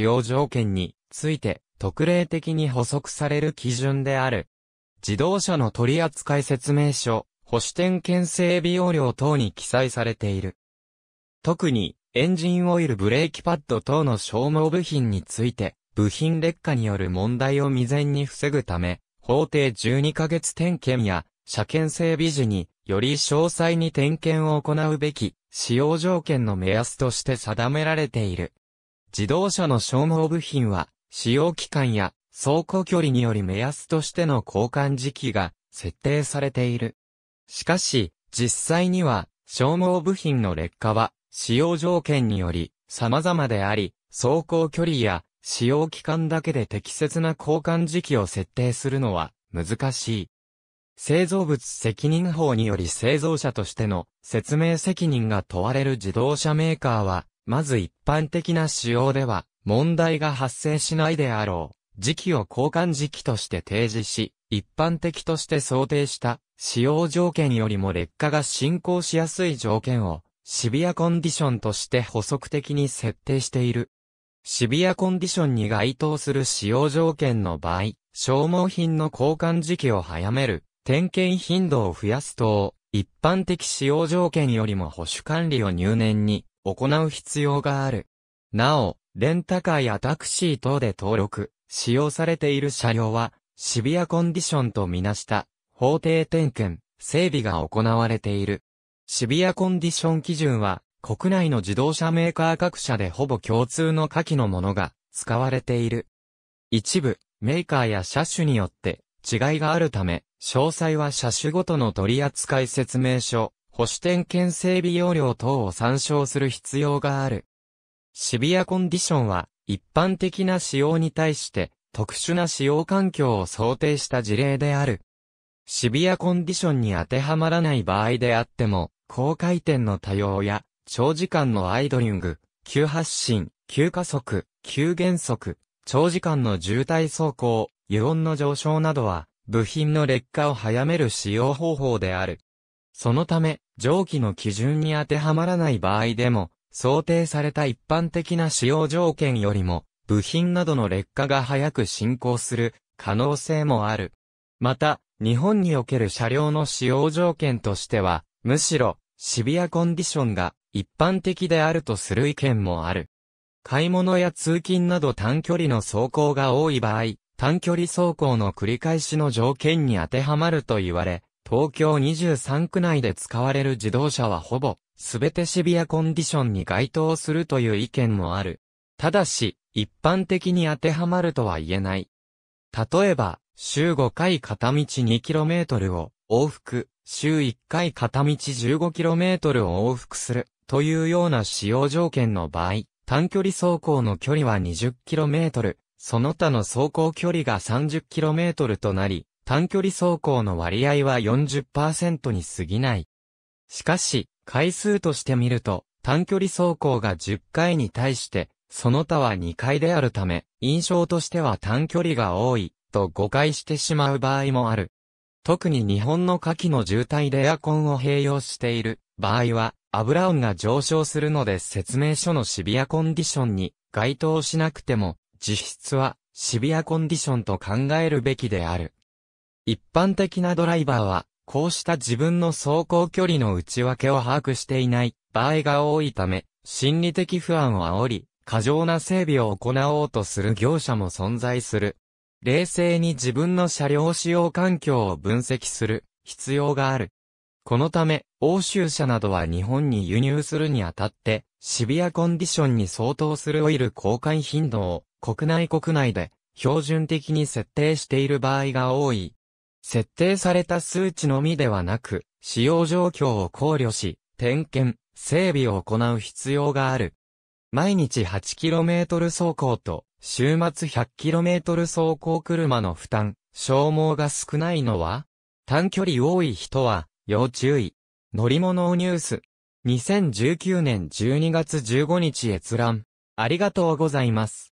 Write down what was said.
用条件について特例的に補足される基準である。自動車の取扱説明書、保守点検整備容量等に記載されている。特に、エンジンオイルブレーキパッド等の消耗部品について、部品劣化による問題を未然に防ぐため、法定12ヶ月点検や、車検整備時に、より詳細に点検を行うべき、使用条件の目安として定められている。自動車の消耗部品は、使用期間や走行距離により目安としての交換時期が設定されている。しかし、実際には、消耗部品の劣化は、使用条件により様々であり、走行距離や使用期間だけで適切な交換時期を設定するのは難しい。製造物責任法により製造者としての説明責任が問われる自動車メーカーはまず一般的な仕様では、問題が発生しないであろう、時期を交換時期として提示し、一般的として想定した、使用条件よりも劣化が進行しやすい条件を、シビアコンディションとして補足的に設定している。シビアコンディションに該当する使用条件の場合、消耗品の交換時期を早める、点検頻度を増やす等、一般的使用条件よりも保守管理を入念に行う必要がある。なお、レンタカーやタクシー等で登録、使用されている車両は、シビアコンディションとみなした、法定点検、整備が行われている。シビアコンディション基準は、国内の自動車メーカー各社でほぼ共通の下記のものが使われている。一部、メーカーや車種によって違いがあるため、詳細は車種ごとの取扱説明書、保守点検整備要領等を参照する必要がある。シビアコンディションは、一般的な使用に対して、特殊な使用環境を想定した事例である。シビアコンディションに当てはまらない場合であっても、高回転の多様や、長時間のアイドリング、急発進、急加速、急減速、長時間の渋滞走行、油温の上昇などは、部品の劣化を早める使用方法である。そのため、蒸気の基準に当てはまらない場合でも、想定された一般的な使用条件よりも、部品などの劣化が早く進行する可能性もある。また、日本における車両の使用条件としては、むしろ、シビアコンディションが一般的であるとする意見もある。買い物や通勤など短距離の走行が多い場合、短距離走行の繰り返しの条件に当てはまると言われ、東京23区内で使われる自動車はほぼ、すべてシビアコンディションに該当するという意見もある。ただし、一般的に当てはまるとは言えない。例えば、週5回片道 2km を往復、週1回片道 15km を往復するというような使用条件の場合、短距離走行の距離は 20km、その他の走行距離が 30km となり、短距離走行の割合は40%に過ぎない。しかし、回数として見ると、短距離走行が10回に対して、その他は2回であるため、印象としては短距離が多い、と誤解してしまう場合もある。特に日本の夏季の渋滞でエアコンを併用している場合は、油温が上昇するので説明書のシビアコンディションに該当しなくても、実質はシビアコンディションと考えるべきである。一般的なドライバーは、こうした自分の走行距離の内訳を把握していない場合が多いため、心理的不安を煽り、過剰な整備を行おうとする業者も存在する。冷静に自分の車両使用環境を分析する必要がある。このため、欧州車などは日本に輸入するにあたって、シビアコンディションに相当するオイル交換頻度を国内国内で標準的に設定している場合が多い。設定された数値のみではなく、使用状況を考慮し、点検、整備を行う必要がある。毎日 8km 走行と、週末 100km 走行車の負担、消耗が少ないのは短距離多い人は、要注意。乗り物ニュース。2019年12月15日閲覧。ありがとうございます。